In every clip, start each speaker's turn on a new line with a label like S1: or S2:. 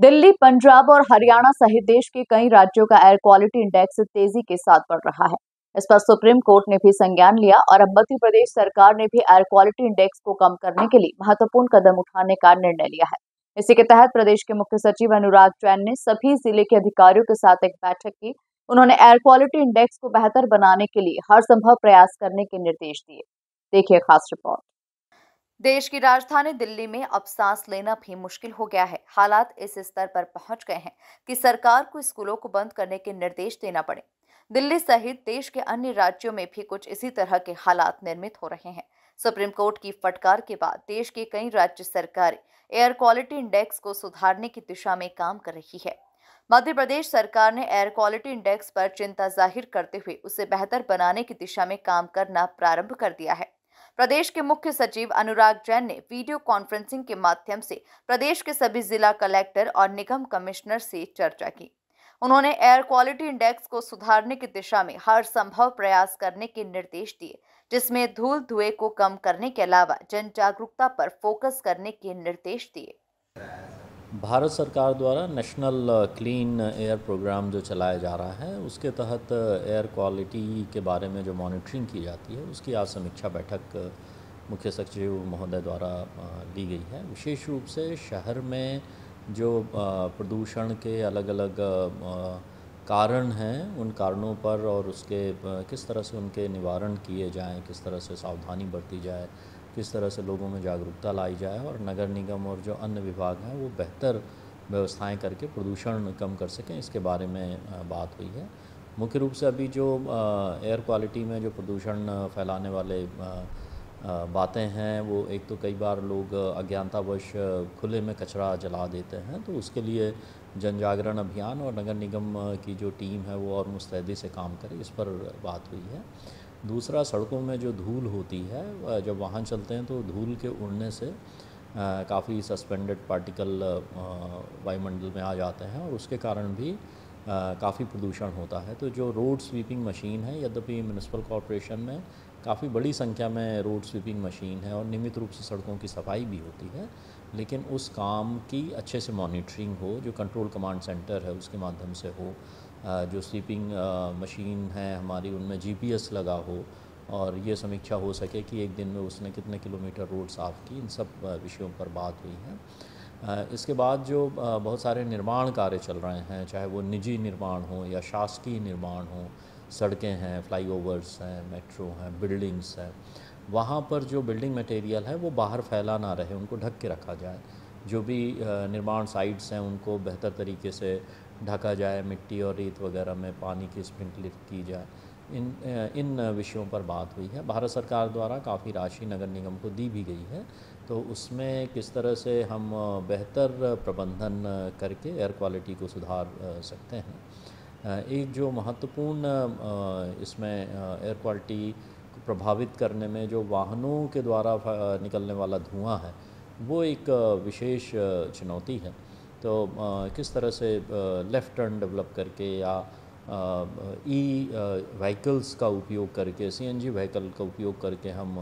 S1: दिल्ली पंजाब और हरियाणा सहित देश के कई राज्यों का एयर क्वालिटी इंडेक्स तेजी के साथ बढ़ रहा है इस पर सुप्रीम कोर्ट ने भी संज्ञान लिया और अब मध्य प्रदेश सरकार ने भी एयर क्वालिटी इंडेक्स को कम करने के लिए महत्वपूर्ण कदम उठाने का निर्णय लिया है इसी के तहत प्रदेश के मुख्य सचिव अनुराग जैन ने सभी जिले के अधिकारियों के साथ एक बैठक की उन्होंने एयर क्वालिटी इंडेक्स को बेहतर बनाने के लिए हर संभव प्रयास करने के निर्देश दिए देखिए खास रिपोर्ट देश की राजधानी दिल्ली में अब सांस लेना भी मुश्किल हो गया है हालात इस स्तर पर पहुंच गए हैं कि सरकार को स्कूलों को बंद करने के निर्देश देना पड़े दिल्ली सहित देश के अन्य राज्यों में भी कुछ इसी तरह के हालात निर्मित हो रहे हैं सुप्रीम कोर्ट की फटकार के बाद देश के कई राज्य सरकारें एयर क्वालिटी इंडेक्स को सुधारने की दिशा में काम कर रही है मध्य प्रदेश सरकार ने एयर क्वालिटी इंडेक्स पर चिंता जाहिर करते हुए उसे बेहतर बनाने की दिशा में काम करना प्रारंभ कर दिया है प्रदेश के मुख्य सचिव अनुराग जैन ने वीडियो कॉन्फ्रेंसिंग के माध्यम से प्रदेश के सभी जिला कलेक्टर और निगम कमिश्नर से चर्चा की उन्होंने एयर क्वालिटी इंडेक्स को सुधारने की दिशा में हर संभव प्रयास करने के निर्देश दिए जिसमें धूल धुएं को कम करने के अलावा जन जागरूकता पर फोकस करने के निर्देश दिए
S2: भारत सरकार द्वारा नेशनल क्लीन एयर प्रोग्राम जो चलाया जा रहा है उसके तहत एयर क्वालिटी के बारे में जो मॉनिटरिंग की जाती है उसकी आज समीक्षा बैठक मुख्य सचिव महोदय द्वारा ली गई है विशेष रूप से शहर में जो प्रदूषण के अलग अलग कारण हैं उन कारणों पर और उसके किस तरह से उनके निवारण किए जाएं किस तरह से सावधानी बरती जाए किस तरह से लोगों में जागरूकता लाई जाए और नगर निगम और जो अन्य विभाग हैं वो बेहतर व्यवस्थाएं करके प्रदूषण कम कर सकें इसके बारे में बात हुई है मुख्य रूप से अभी जो एयर क्वालिटी में जो प्रदूषण फैलाने वाले बातें हैं वो एक तो कई बार लोग अज्ञानतावश खुले में कचरा जला देते हैं तो उसके लिए जन जागरण अभियान और नगर निगम की जो टीम है वो और मुस्तैदी से काम करे इस पर बात हुई है दूसरा सड़कों में जो धूल होती है जब वाहन चलते हैं तो धूल के उड़ने से काफ़ी सस्पेंडेड पार्टिकल वायुमंडल में आ जाते हैं और उसके कारण भी काफ़ी प्रदूषण होता है तो जो रोड स्वीपिंग मशीन है यद्यपि म्यूनसिपल कॉरपोरेशन में काफ़ी बड़ी संख्या में रोड स्वीपिंग मशीन है और नियमित रूप से सड़कों की सफाई भी होती है लेकिन उस काम की अच्छे से मॉनिटरिंग हो जो कंट्रोल कमांड सेंटर है उसके माध्यम से हो जो स्लीपिंग मशीन है हमारी उनमें जीपीएस लगा हो और ये समीक्षा हो सके कि एक दिन में उसने कितने किलोमीटर रोड साफ़ की इन सब विषयों पर बात हुई है इसके बाद जो बहुत सारे निर्माण कार्य चल रहे हैं चाहे वो निजी निर्माण हो या शासकीय निर्माण हो सड़कें हैं फ्लाईओवर्स हैं मेट्रो हैं बिल्डिंग्स हैं वहाँ पर जो बिल्डिंग मटेरियल है वो बाहर फैला ना रहे उनको ढक के रखा जाए जो भी निर्माण साइट्स हैं उनको बेहतर तरीके से ढका जाए मिट्टी और रेत वगैरह में पानी की स्प्रिंकलिंग की जाए इन इन विषयों पर बात हुई है भारत सरकार द्वारा काफ़ी राशि नगर निगम को दी भी गई है तो उसमें किस तरह से हम बेहतर प्रबंधन करके एयर क्वालिटी को सुधार सकते हैं एक जो महत्वपूर्ण इसमें एयर क्वालिटी प्रभावित करने में जो वाहनों के द्वारा निकलने वाला धुआं है वो एक विशेष चुनौती है तो किस तरह से लेफ़्ट टर्न डेवलप करके या ई व्हीकल्स e, का उपयोग करके सी एन जी व्हीकल का उपयोग करके हम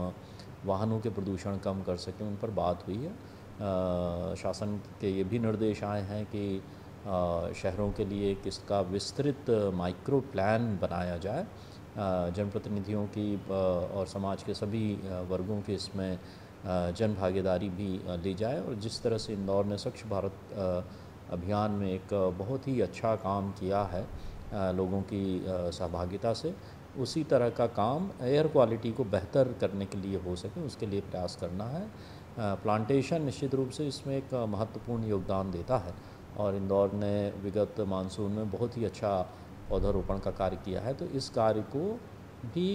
S2: वाहनों के प्रदूषण कम कर सकें उन पर बात हुई है आ, शासन के ये भी निर्देश आए हैं कि आ, शहरों के लिए किसका विस्तृत माइक्रो प्लान बनाया जाए जनप्रतिनिधियों की और समाज के सभी वर्गों के इसमें जन भागीदारी भी ली जाए और जिस तरह से इंदौर ने स्वच्छ भारत अभियान में एक बहुत ही अच्छा काम किया है लोगों की सहभागिता से उसी तरह का काम एयर क्वालिटी को बेहतर करने के लिए हो सके उसके लिए प्रयास करना है प्लांटेशन निश्चित रूप से इसमें एक महत्वपूर्ण योगदान देता है और इंदौर ने विगत मानसून में बहुत ही अच्छा पौधारोपण का कार्य किया है तो इस कार्य को भी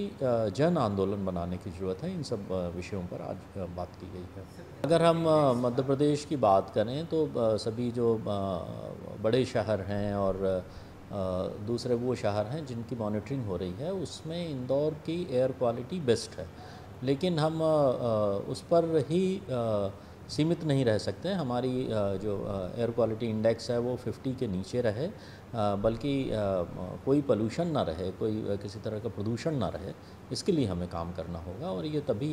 S2: जन आंदोलन बनाने की ज़रूरत है इन सब विषयों पर आज बात की गई है अगर हम मध्य प्रदेश की बात करें तो सभी जो बड़े शहर हैं और दूसरे वो शहर हैं जिनकी मॉनिटरिंग हो रही है उसमें इंदौर की एयर क्वालिटी बेस्ट है लेकिन हम उस पर ही सीमित नहीं रह सकते हमारी जो एयर क्वालिटी इंडेक्स है वो 50 के नीचे रहे बल्कि कोई पोल्यूशन ना रहे कोई किसी तरह का प्रदूषण ना रहे इसके लिए हमें काम करना होगा और ये तभी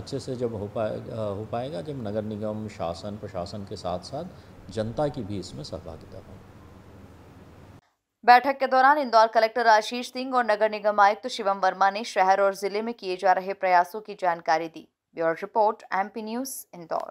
S2: अच्छे से जब हो पाएगा हो पाएगा जब नगर निगम शासन प्रशासन के साथ साथ जनता की भी इसमें सहभागिता हो
S1: बैठक के दौरान इंदौर कलेक्टर आशीष सिंह और नगर निगम आयुक्त शिवम वर्मा ने शहर और जिले में किए जा रहे प्रयासों की जानकारी दी bureau report MP news Indore